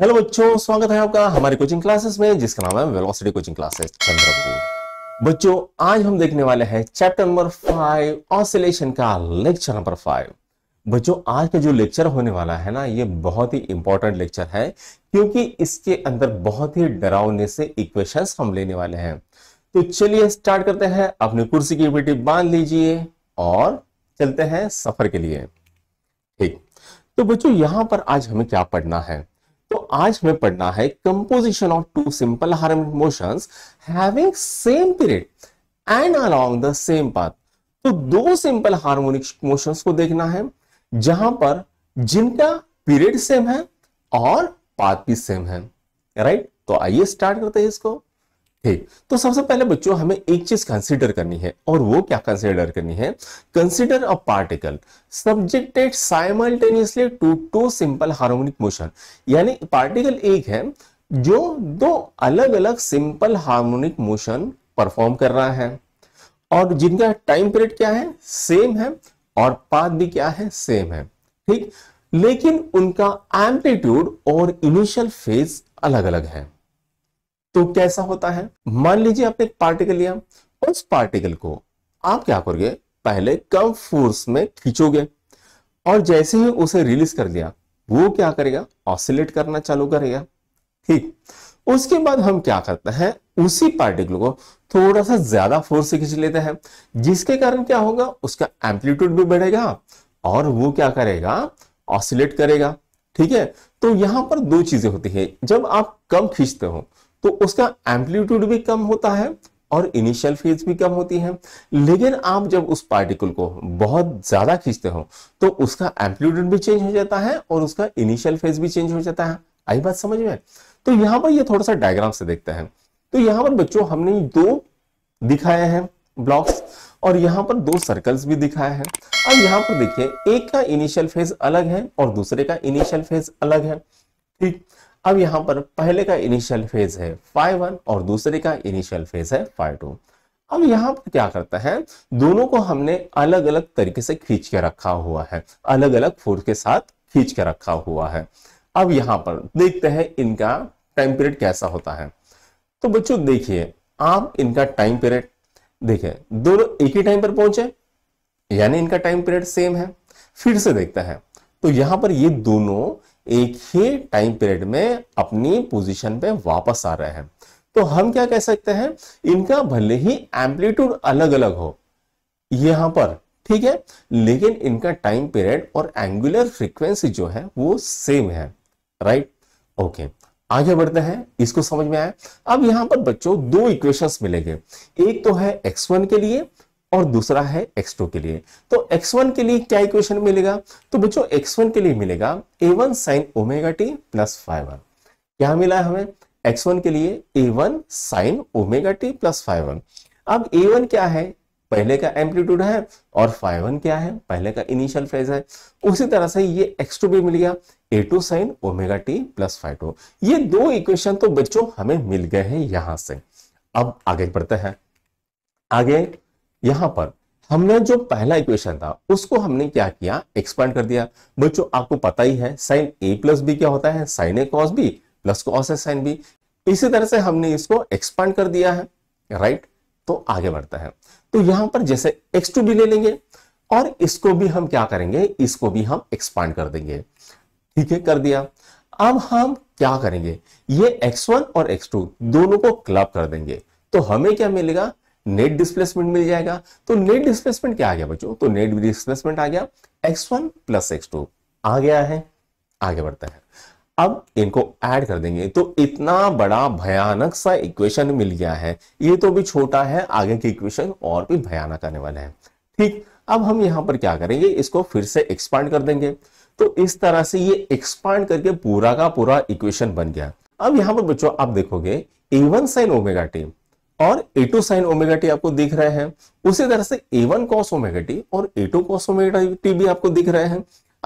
Hello बच्चों स्वागत है आपका हमारी कोचिंग क्लासेस में जिसका नाम है वेलोसिटी कोचिंग क्लासेस चंद्रपुर बच्चों आज हम देखने वाले हैं चैप्टर नंबर फाइव ऑसिलेशन का लेक्चर नंबर फाइव बच्चों आज का जो लेक्चर होने वाला है ना ये बहुत ही इंपॉर्टेंट लेक्चर है क्योंकि इसके अंदर बहुत ही डरावने से इक्वेशन हम लेने वाले हैं तो चलिए स्टार्ट करते हैं अपनी कुर्सी की बेटी बांध लीजिए और चलते हैं सफर के लिए ठीक तो बच्चों यहां पर आज हमें क्या पढ़ना है तो आज हमें पढ़ना है composition of two simple harmonic motions having same period and along the same path तो दो सिंपल हार्मोनिक मोशंस को देखना है जहां पर जिनका पीरियड सेम है और पाथ भी सेम है राइट तो आइए स्टार्ट करते हैं इसको थे तो सबसे पहले बच्चों हमें एक चीज कंसीडर करनी है और वो क्या कंसीडर करनी है consider a particle subjected simultaneously to two simple harmonic motion यानी पार्टिकल एक है जो दो अलग अलग सिंपल हार्मोनिक मोशन परफॉर्म कर रहा है और जिनका टाइम पीरियड क्या है सेम है और पाथ भी क्या है सेम है ठीक लेकिन उनका एम्पलीट्यूड और इनिशियल फेज अलग अलग है तो कैसा होता है मान लीजिए आपने एक पार्टिकल लिया उस पार्टिकल को आप क्या करोगे पहले कम फोर्स में खींचोगे और जैसे ही उसे रिलीज कर दिया वो क्या करेगा ऑसिलेट करना चालू करेगा ठीक उसके बाद हम क्या करते हैं उसी पार्टिकल को थोड़ा सा ज्यादा फोर्स से खींच लेते हैं जिसके कारण क्या होगा उसका एम्पलीट्यूड भी बढ़ेगा और वो क्या करेगा ऑसिलेट करेगा ठीक है तो यहां पर दो चीजें होती है जब आप कम खींचते हो तो उसका एम्पलीट्यूड भी कम होता है और इनिशियल फेज भी कम होती है लेकिन आप जब उस पार्टिकल को बहुत ज्यादा खींचते हो तो उसका एम्पलीट्यूड भी चेंज हो जाता है और उसका इनिशियल फेज भी चेंज हो जाता है आई बात समझ में तो यहां पर ये थोड़ा सा डायग्राम से देखते हैं तो यहां पर बच्चों हमने दो दिखाए हैं ब्लॉक्स और यहाँ पर दो सर्कल्स भी दिखाए हैं अब यहां पर देखिए एक का इनिशियल फेज अलग है और दूसरे का इनिशियल फेज अलग है ठीक अब यहां पर पहले का इनिशियल फेज है फाइव वन और दूसरे का इनिशियल फेज है फाइव टू अब यहां पर क्या करता है दोनों को हमने अलग अलग तरीके से खींच के रखा हुआ है अलग अलग फोर्स के साथ खींच के रखा हुआ है अब यहाँ पर देखते हैं इनका टाइम पीरियड कैसा होता है तो बच्चों देखिए आप इनका टाइम पीरियड देखिए दोनों एक ही टाइम पर पहुंचे यानी इनका टाइम पीरियड सेम है फिर से देखते हैं तो यहां पर ये दोनों एक ही टाइम पीरियड में अपनी पोजीशन पे वापस आ रहे हैं तो हम क्या कह सकते हैं इनका भले ही एम्पलीट्यूड अलग अलग हो यहां पर ठीक है लेकिन इनका टाइम पीरियड और एंगुलर फ्रीक्वेंसी जो है वो सेम है राइट ओके आगे बढ़ते हैं इसको समझ में आया अब यहां पर बच्चों दो इक्वेशंस मिलेंगे एक तो है x1 के लिए और दूसरा है x2 के लिए तो x1 के लिए क्या इक्वेशन मिलेगा तो बच्चों x1 के लिए मिलेगा a1 one sine omega T plus phi क्या मिला है हमें x1 के लिए a1 one sine omega T plus phi अब a1 क्या है पहले का एम्पलीट्यूड है और फाइव वन क्या है पहले का इनिशियल फेज है उसी तरह से ये x2 भी मिल गया a2 two sine omega T plus phi ये दो इक्वेशन तो बच्चों हमें मिल गए हैं यहां से अब आगे बढ़ते हैं आगे यहां पर हमने जो पहला इक्वेशन था उसको हमने क्या किया एक्सपांड कर दिया बच्चों आपको पता ही है साइन ए प्लस बी क्या होता है sine A cos B plus cos A sine B इसी तरह से हमने इसको एक्सपांड कर दिया है राइट तो आगे बढ़ता है तो यहां पर जैसे एक्स टू बी ले लेंगे और इसको भी हम क्या करेंगे इसको भी हम एक्सपांड कर देंगे ठीक है कर दिया अब हम क्या करेंगे ये एक्स वन और एक्स टू दोनों को क्लब कर देंगे तो हमें क्या मिलेगा नेट डिस्प्लेसमेंट मिल जाएगा तो नेट डिस्प्लेसमेंट क्या आ गया बच्चों तो नेट डिस्प्लेसमेंट आ गया X one plus X two आ गया है आगे बढ़ता है अब इनको ऐड कर देंगे तो इतना बड़ा भयानक सा इक्वेशन मिल गया है ये तो भी छोटा है आगे की इक्वेशन और भी भयानक आने वाला है ठीक अब हम यहां पर क्या करेंगे इसको फिर से एक्सपांड कर देंगे तो इस तरह से ये एक्सपांड करके पूरा का पूरा इक्वेशन बन गया अब यहां पर बच्चों आप देखोगे A one sine omega T और A two sine omega T आपको दिख रहे हैं उसी तरह से A one cos omega T और A two cos omega T भी आपको दिख रहे हैं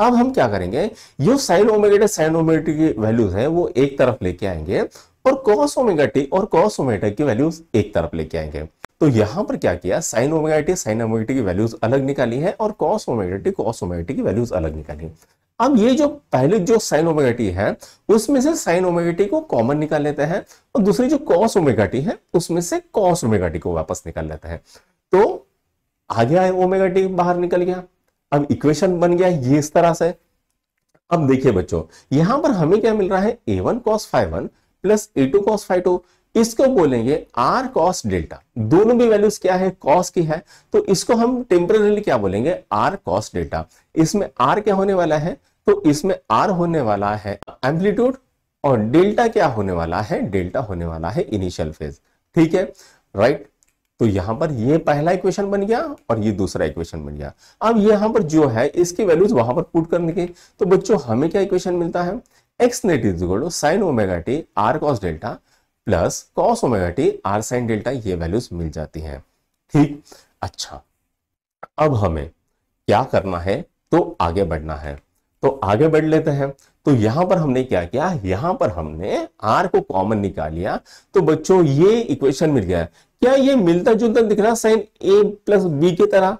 अब हम क्या करेंगे जो sine omega T sine omega T की वैल्यूज है वो एक तरफ लेके आएंगे और कॉस ओमेगा टी और कॉस ओमेगा की वैल्यूज एक तरफ लेके आएंगे तो यहां पर क्या किया sine omega T sine omega T की वैल्यूज अलग निकाली है और cos omega T cos omega T की वैल्यूज अलग निकाली अब ये जो पहले जो साइन ओमेगाटी है उसमें से साइन ओमेगाटी को कॉमन निकाल लेते हैं और दूसरी जो कॉस ओमेगाटी है उसमें से कॉस ओमेगाटी को वापस निकाल लेते हैं तो आ गया है ओमेगाटी बाहर निकल गया अब इक्वेशन बन गया ये इस तरह से अब देखिए बच्चों यहां पर हमें क्या मिल रहा है A one cos five one plus A two cos phi two इसको बोलेंगे आर कॉस डेल्टा दोनों भी वैल्यूज क्या है कॉस की है तो इसको हम टेम्परली क्या बोलेंगे आर कॉस डेल्टा इसमें आर क्या होने वाला है तो इसमें आर होने वाला है एम्पलीट्यूड और डेल्टा क्या होने वाला है डेल्टा होने वाला है इनिशियल फेज ठीक है राइट तो यहां पर ये पहला इक्वेशन बन गया और ये दूसरा इक्वेशन बन गया अब यहां पर जो है इसकी वैल्यूज वहां पर पुट करने के तो बच्चों हमें क्या इक्वेशन मिलता है X net is sine omega T R cos delta plus cos omega T R sine delta ये वैल्यूज मिल जाती हैं ठीक अच्छा अब हमें क्या करना है तो आगे बढ़ना है तो आगे बढ़ लेते हैं तो यहां पर हमने क्या किया यहां पर हमने आर को कॉमन निकाल लिया तो बच्चों ये इक्वेशन मिल गया क्या ये मिलता जुलता दिख रहा साइन ए प्लस बी की तरह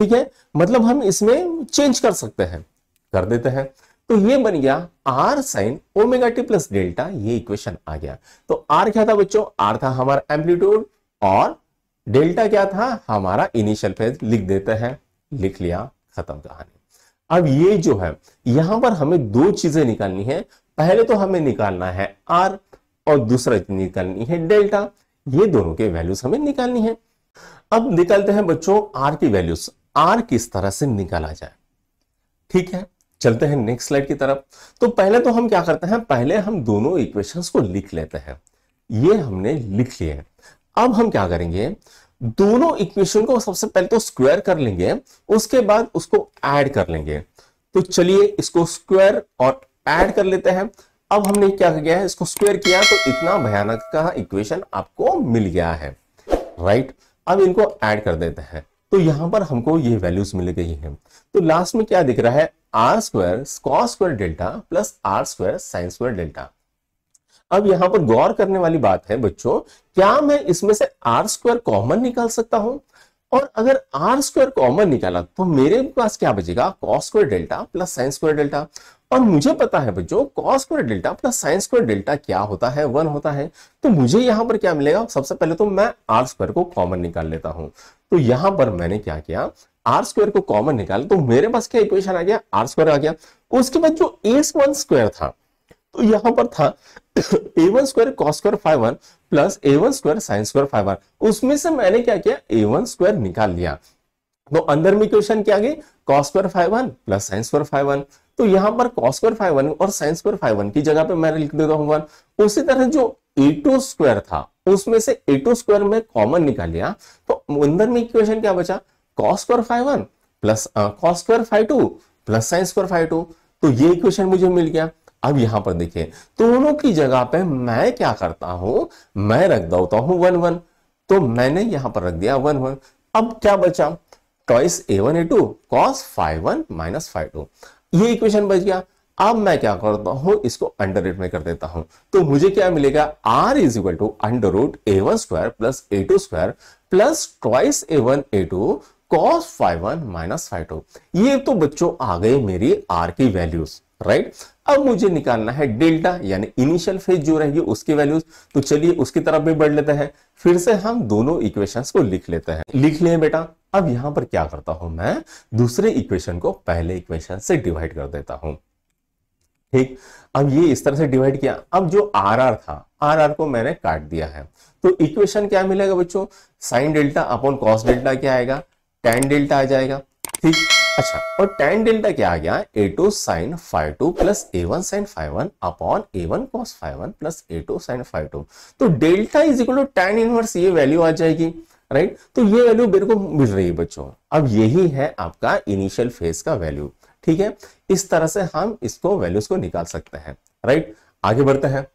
ठीक है मतलब हम इसमें चेंज कर सकते हैं कर देते हैं तो ये बन गया R sine omega T plus delta ये इक्वेशन आ गया तो आर क्या था बच्चों आर था हमारा एम्पलीट्यूड और डेल्टा क्या था हमारा इनिशियल फेज लिख देते हैं लिख लिया खत्म कहानी अब ये जो है यहां पर हमें दो चीजें निकालनी है पहले तो हमें निकालना है आर और दूसरा निकालनी है डेल्टा ये दोनों के वैल्यूज हमें निकालनी है अब निकालते हैं बच्चों आर की वैल्यूज आर किस तरह से निकाला जाए ठीक है चलते हैं नेक्स्ट स्लाइड की तरफ तो पहले तो हम क्या करते हैं पहले हम दोनों इक्वेशंस को लिख लेते हैं ये हमने लिख लिए हैं अब हम क्या करेंगे दोनों इक्वेशन को सबसे पहले तो स्क्वायर कर लेंगे उसके बाद उसको ऐड कर लेंगे तो चलिए इसको स्क्वायर और ऐड कर लेते हैं अब हमने क्या किया है इसको स्क्वायर किया तो इतना भयानक का इक्वेशन आपको मिल गया है राइट अब इनको ऐड कर देते हैं तो यहां पर हमको ये वैल्यूज मिल गई हैं तो लास्ट में क्या दिख रहा है आर स्क्वायर स्कॉ square delta plus R square sine square delta अब यहां पर गौर करने वाली बात है बच्चों क्या मैं इसमें से आर स्क्वायर कॉमन निकाल सकता हूं और अगर आर स्क्वायर कॉमन निकाला तो मेरे पास क्या बचेगा cos square delta plus sine square delta और मुझे पता है बच्चों cos square delta plus sine square delta क्या होता है वन होता है तो मुझे यहां पर क्या मिलेगा सबसे पहले तो मैं आर स्क्वायर को कॉमन निकाल लेता हूं तो यहां पर मैंने क्या किया आर स्क्वायर को कॉमन निकाल तो मेरे पास क्या इक्वेशन आ गया आर स्क्वायर आ गया उसके बाद जो ए वन स्क्वायर था तो यहां पर था A one square cos square phi one plus A one square sine square phi one उसमें से मैंने क्या किया ए वन स्क्वायर निकाल लिया तो अंदर में क्वेश्चन क्या गई cos square phi one plus sine square phi one तो यहां पर कॉस स्क्वायर फाइव वन और साइन स्क्वायर फाइव वन की जगह पे मैं लिख देता हूं वन उसी तरह जो ए टू स्क्वायर था उसमें से ए टू स्क्वायर में कॉमन निकाल लिया तो अंदर में इक्वेशन क्या बचा cos square phi 1 plus uh, cos square phi two plus sine square phi two तो ये इक्वेशन मुझे मिल गया अब यहां पर देखिए दोनों की जगह पे मैं क्या करता हूं मैं रख देता हूं वन वन तो मैंने यहां पर रख दिया वन वन अब क्या बचा twice A one A two cos five one minus five two ये इक्वेशन बच गया अब मैं क्या करता हूं इसको अंडर रूट में कर देता हूं तो मुझे क्या मिलेगा R is equal to under root A one square plus A two square plus twice A one A two cos five one minus five two ये तो बच्चों आ गए मेरी आर की वैल्यूज राइट अब मुझे निकालना है डेल्टा यानी इनिशियल फेज जो रहेगी उसकी वैल्यूज तो चलिए उसकी तरफ भी बढ़ लेते हैं फिर से हम दोनों इक्वेशंस को लिख लेते हैं लिख लिए बेटा अब यहां पर क्या करता हूं मैं दूसरे इक्वेशन को पहले इक्वेशन से डिवाइड कर देता हूं ठीक अब ये इस तरह से डिवाइड किया अब जो आर आर था आर आर को मैंने काट दिया है तो इक्वेशन क्या मिलेगा बच्चों sine delta upon cos delta क्या आएगा टेन डेल्टा आ जाएगा ठीक अच्छा और टेन डेल्टा क्या आ गया A two sine phi two plus A one sine phi one upon A one cos five one plus A two sine phi two तो delta is equal to ten inverse ये value आ जाएगी right तो ये value मेरे को मिल रही है बच्चों अब यही है आपका इनिशियल फेज का वैल्यू ठीक है इस तरह से हम इसको वैल्यूज को निकाल सकते हैं राइट आगे बढ़ते हैं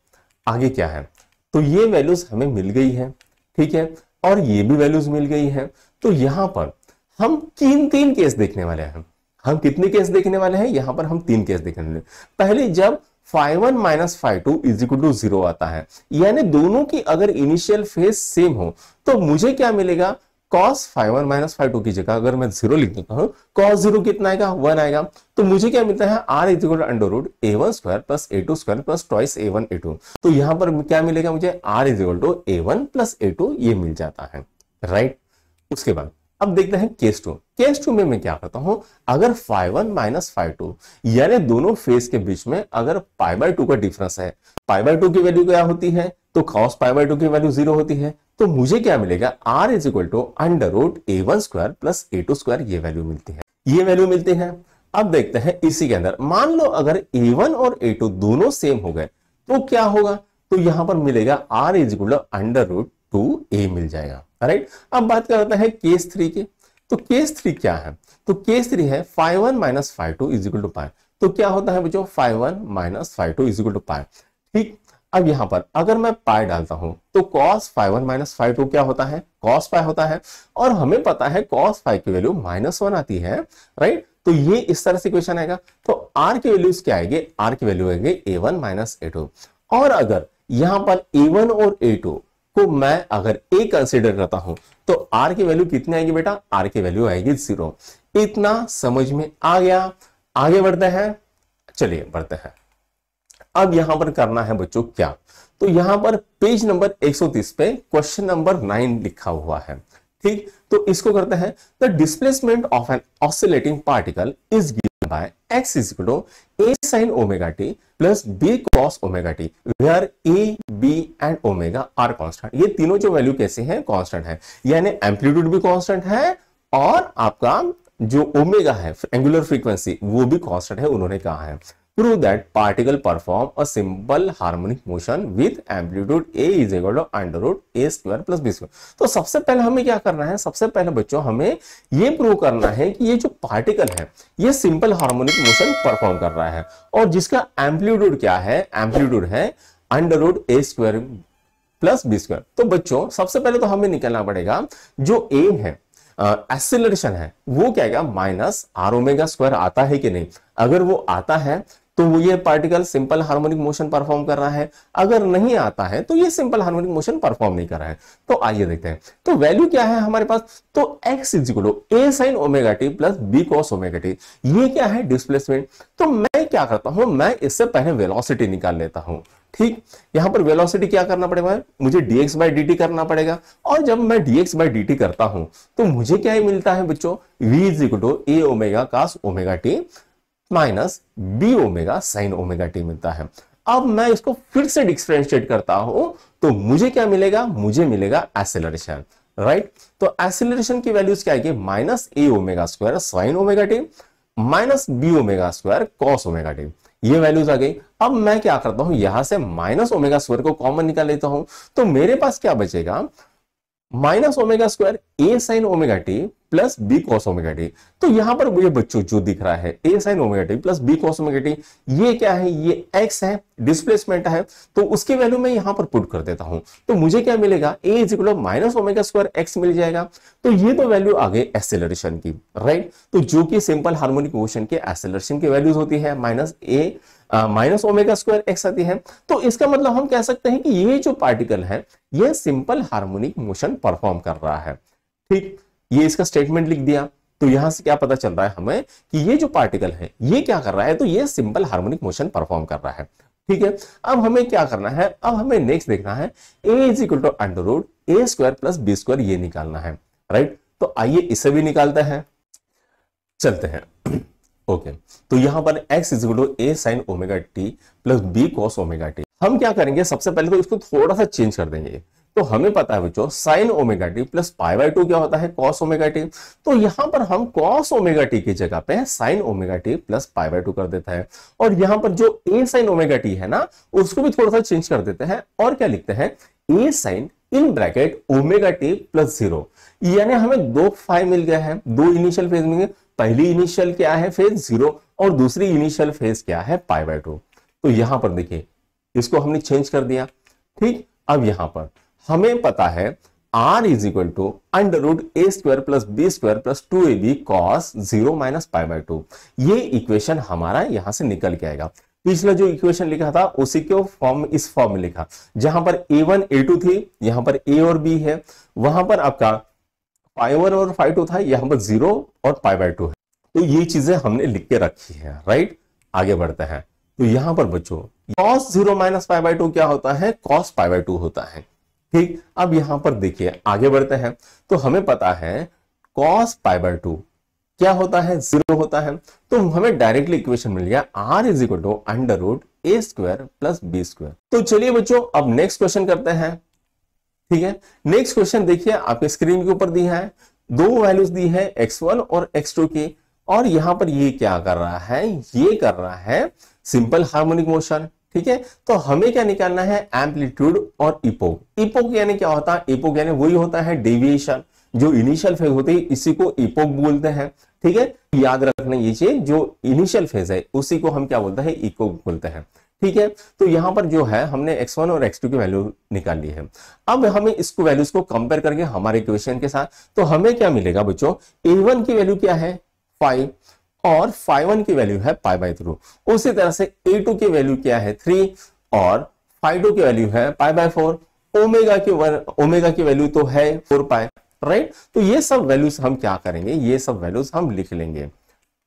आगे क्या है तो ये वैल्यूज हमें मिल गई है ठीक है और ये भी वैल्यूज मिल गई है तो यहां पर हम तीन तीन केस देखने वाले हैं हम कितने केस देखने वाले हैं यहां पर हम तीन केस देखने वाले पहले जब phi one minus five two is equal to zero आता है यानी दोनों की अगर इनिशियल फेज सेम हो तो मुझे क्या मिलेगा cos five one minus five two की जगह अगर मैं जीरो लिख देता हूं कॉस जीरो कितना आएगा वन आएगा तो मुझे क्या मिलता है R is equal under root A one square plus A two square plus twice A one A two तो यहां पर क्या मिलेगा मुझे R is equal to A one plus A two ये मिल जाता है राइट उसके बाद अब देखते हैं केस टू केस टू में मैं क्या करता हूं अगर phi one minus five two यानी दोनों फेस के बीच में अगर पाई बाय टू का डिफरेंस है पाई बाय टू की वैल्यू क्या होती है तो कॉस पाई बाय टू की वैल्यू जीरो होती है तो मुझे क्या मिलेगा R is equal to under root A one square plus A two square ये वैल्यू मिलती है ये वैल्यू मिलती है अब देखते हैं इसी के अंदर मान लो अगर ए वन और ए टू दोनों सेम हो गए तो क्या होगा तो यहां पर मिलेगा R is equal to under root A मिल जाएगा राइट अब बात करते हैं केस थ्री के तो केस थ्री क्या है तो केस थ्री है five one minus five two is equal to pi तो क्या होता है बच्चों five one minus five two is equal to pi ठीक अब यहां पर अगर मैं पाए डालता हूं तो cos five one minus five two क्या होता है कॉस पाए होता है और हमें पता है कॉस फाइव की वैल्यू माइनस वन आती है राइट तो ये इस तरह से क्वेश्चन आएगा तो आर की वैल्यूज क्या आएगी आर की वैल्यू आएंगे A one minus A two और अगर यहां पर ए वन और ए टू को मैं अगर ए कंसिडर करता हूं तो आर की वैल्यू कितनी आएगी बेटा आर की वैल्यू आएगी जीरो इतना समझ में आ गया आगे बढ़ते हैं चलिए बढ़ते हैं अब यहां पर करना है बच्चों क्या तो यहां पर पेज नंबर 130 पे क्वेश्चन नंबर नाइन लिखा हुआ है ठीक तो इसको करते हैं the displacement of an oscillating particle is आता है x is equal to a sin omega t plus b cos omega t where a, b and omega are constant. ये तीनों जो वैल्यू कैसे हैं कांस्टेंट है यानी एम्पलीट्यूड भी कांस्टेंट है और आपका जो ओमेगा है एंगुलर फ्रीक्वेंसी वो भी कॉन्स्टेंट है उन्होंने कहा है prove that particle perform a simple harmonic motion with amplitude a is equal to under root a square plus b square. तो सबसे पहले हमें क्या करना है सबसे पहले बच्चों हमें ये प्रूव करना है कि ये जो पार्टिकल है ये सिंपल हार्मोनिक मोशन परफॉर्म कर रहा है और जिसका एम्पलीट्यूड क्या है एम्पलीट्यूड है under root A square plus B square तो बच्चों सबसे पहले तो हमें निकलना पड़ेगा जो ए है एक्सिलेशन है वो क्या क्या माइनस आर ओमेगा स्क्वायर आता है कि नहीं अगर वो आता है तो वो ये particle simple harmonic motion perform कर रहा है अगर नहीं आता है तो ये सिंपल हार्मोनिक मोशन परफॉर्म नहीं कर रहा है तो आइए देखते हैं तो वैल्यू क्या है हमारे पास तो X is equal to A sine omega T plus B cos omega T ये क्या है डिस्प्लेसमेंट तो मैं क्या करता हूं मैं इससे पहले वेलोसिटी निकाल लेता हूं ठीक यहां पर वेलोसिटी क्या करना पड़ेगा मुझे dx बाई डी करना पड़ेगा और जब मैं dx बाई डी करता हूं तो मुझे क्या ही मिलता है बच्चों v is equal to A omega cos omega T minus B omega sine omega T मिलता है अब मैं इसको फिर से डिफ्रेंशिएट करता हूं तो मुझे क्या मिलेगा मुझे मिलेगा एसेलरेशन राइट तो एसेलरेशन की वैल्यूज क्या आएगी minus A omega square sine omega T minus B omega square cos omega T ये वैल्यूज आ गई अब मैं क्या करता हूं यहां से माइनस ओमेगा स्क्वायर को कॉमन निकाल लेता हूं तो मेरे पास क्या बचेगा minus omega square A sine omega T plus B cos omega T तो यहां पर मुझे बच्चों जो दिख रहा है A sine omega T plus B cos omega T ये क्या है ये एक्स है डिस्प्लेसमेंट है तो उसकी वैल्यू मैं यहां पर पुट कर देता हूं तो मुझे क्या मिलेगा A is equal minus omega square X मिल जाएगा तो ये तो वैल्यू आगे एक्सेलरेशन की राइट तो जो कि सिंपल हार्मोनिक मोशन के एक्सेलरेशन की वैल्यूज होती है minus A minus omega square X आती है तो इसका मतलब हम कह सकते हैं कि ये जो पार्टिकल है ये सिंपल हार्मोनिक मोशन परफॉर्म कर रहा है ठीक ये इसका स्टेटमेंट लिख दिया तो यहां से क्या पता चल रहा है हमें कि ये जो पार्टिकल है ये क्या कर रहा है तो ये सिंपल हार्मोनिक मोशन परफॉर्म कर रहा है ठीक है अब हमें क्या करना है अब हमें नेक्स्ट देखना है A is equal to under root A square plus B square ये निकालना है राइट तो आइए इसे भी निकालते हैं चलते हैं ओके तो यहां पर X is equal to A sine omega T plus B cos omega T हम क्या करेंगे सबसे पहले तो इसको थोड़ा सा चेंज कर देंगे तो हमें पता है बच्चों sine omega T plus pi by two क्या होता है कॉस ओमेगा टी तो यहां पर हम कॉस ओमेगा टी की जगह पे sine omega T plus pi by two कर देता है और यहां पर जो ए साइन ओमेगा टी है ना उसको भी थोड़ा सा चेंज कर देते हैं और क्या लिखते हैं A sine in bracket omega T plus zero यानी हमें दो फाइव मिल गया है दो इनिशियल फेज मिल गए पहली इनिशियल क्या है फेज जीरो और दूसरी इनिशियल फेज क्या है पाई बाय टू तो यहां पर देखिए इसको हमने चेंज कर दिया ठीक अब यहां पर हमें पता है R is equal to under root A square plus B square plus two A B cos zero minus pi by two ये इक्वेशन हमारा यहां से निकल के आएगा पिछला जो इक्वेशन लिखा था उसी के फॉर्म इस फॉर्म में लिखा जहां पर ए वन ए टू थी यहां पर ए और बी है वहां पर आपका पाई वन और फाइव टू था यहाँ पर जीरो और पाई बाई टू है तो ये चीजें हमने लिख के रखी है राइट आगे बढ़ते हैं तो यहां पर बच्चों cos zero minus pi by two क्या होता है कॉस पाई बाई टू होता है ठीक अब यहां पर देखिए आगे बढ़ते हैं तो हमें पता है कॉस पाई बाई टू क्या होता है जीरो होता है तो हमें डायरेक्टली इक्वेशन मिल गया R is equal to under root A square plus B square तो चलिए बच्चों अब नेक्स्ट क्वेश्चन करते हैं ठीक है नेक्स्ट क्वेश्चन देखिए आपके स्क्रीन के ऊपर दिया है दो वैल्यूज दी है x1 और x2 की और यहां पर ये क्या कर रहा है ये कर रहा है सिंपल हार्मोनिक मोशन ठीक है तो हमें क्या निकालना है एम्पलीट्यूड और इपोक इपोक यानी क्या होता है इपोक यानी वही होता है डेविएशन जो इनिशियल फेज होती है इसी को इपोक बोलते हैं ठीक है याद रखना ये चीज जो इनिशियल फेज है उसी को हम क्या बोलते हैं इकोक बोलते हैं ठीक है तो यहां पर जो है हमने x1 और x2 की वैल्यू निकाल ली है अब हमें इसको वैल्यूज को कंपेयर करके हमारे इक्वेशन के साथ तो हमें क्या मिलेगा बच्चों a1 की वैल्यू क्या है फाइव और फाइव वन की वैल्यू है पाई बाई थ्रू उसी तरह से ए टू की वैल्यू क्या है थ्री और फाइव टू की वैल्यू है पाई बाई फोर ओमेगा की ओमेगा की वैल्यू तो है फोर पाई राइट तो ये सब वैल्यूज हम क्या करेंगे ये सब वैल्यूज हम लिख लेंगे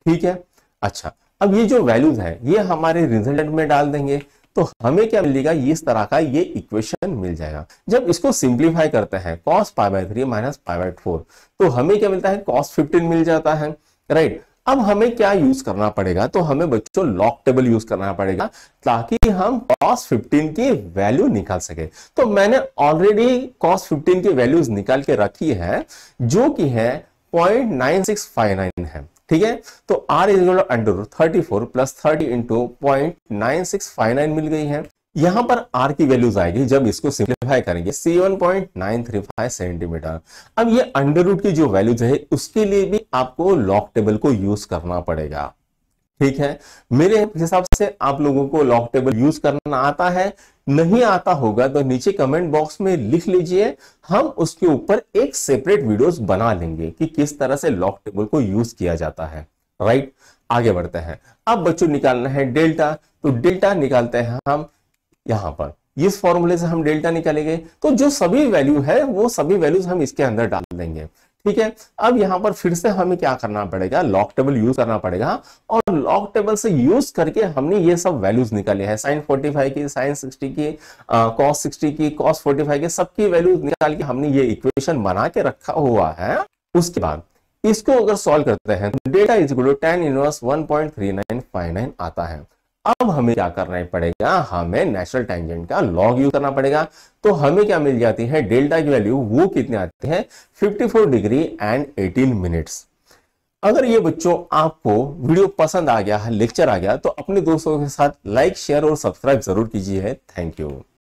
ठीक है अच्छा अब ये जो वैल्यूज है ये हमारे रिजल्ट में डाल देंगे तो हमें क्या मिलेगा इस तरह का ये इक्वेशन मिल जाएगा जब इसको सिंप्लीफाई करते हैं cos pi by three minus pi by four तो हमें क्या मिलता है कॉस फिफ्टीन मिल जाता है राइट अब हमें क्या यूज करना पड़ेगा तो हमें बच्चों लॉक टेबल यूज करना पड़ेगा ताकि हम कॉस 15 की वैल्यू निकाल सके तो मैंने ऑलरेडी कॉस 15 की वैल्यूज निकाल के रखी है जो कि है 0.9659 है ठीक है तो R is equal under thirty four plus thirty into point nine six five nine मिल गई है यहां पर आर की वैल्यूज आएगी जब इसको सिंप्लीफाई करेंगे C one point nine three five centimetre अब ये अंडर रूट की जो वैल्यूज है उसके लिए भी आपको लॉक टेबल को यूज करना पड़ेगा ठीक है मेरे हिसाब से आप लोगों को लॉक टेबल यूज करना आता है नहीं आता होगा तो नीचे कमेंट बॉक्स में लिख लीजिए हम उसके ऊपर एक सेपरेट वीडियोस बना लेंगे कि किस तरह से लॉक टेबल को यूज किया जाता है राइट आगे बढ़ते हैं अब बच्चों निकालना है डेल्टा तो डेल्टा निकालते हैं हम यहां पर इस फॉर्मूले से हम डेल्टा निकालेंगे तो जो सभी वैल्यू है वो सभी वैल्यूज हम इसके अंदर डाल देंगे ठीक है अब यहां पर फिर से हमें क्या करना पड़ेगा लॉक टेबल यूज करना पड़ेगा हाँ। और लॉक टेबल से यूज करके हमने ये सब वैल्यूज निकाले हैं साइन 45 की साइन 60 की कॉस 60 की कॉस 45 की सबकी वैल्यूज निकाल के हमने ये इक्वेशन बना के रखा हुआ है उसके बाद इसको अगर सॉल्व करते हैं theta is equal to ten inverse nine आता है अब हमें क्या करना पड़ेगा हमें नेचुरल टेंजेंट का लॉग यूज करना पड़ेगा तो हमें क्या मिल जाती है डेल्टा की वैल्यू वो कितने आते हैं 54 डिग्री एंड 18 मिनट्स अगर ये बच्चों आपको वीडियो पसंद आ गया है लेक्चर आ गया तो अपने दोस्तों के साथ लाइक शेयर और सब्सक्राइब जरूर कीजिए थैंक यू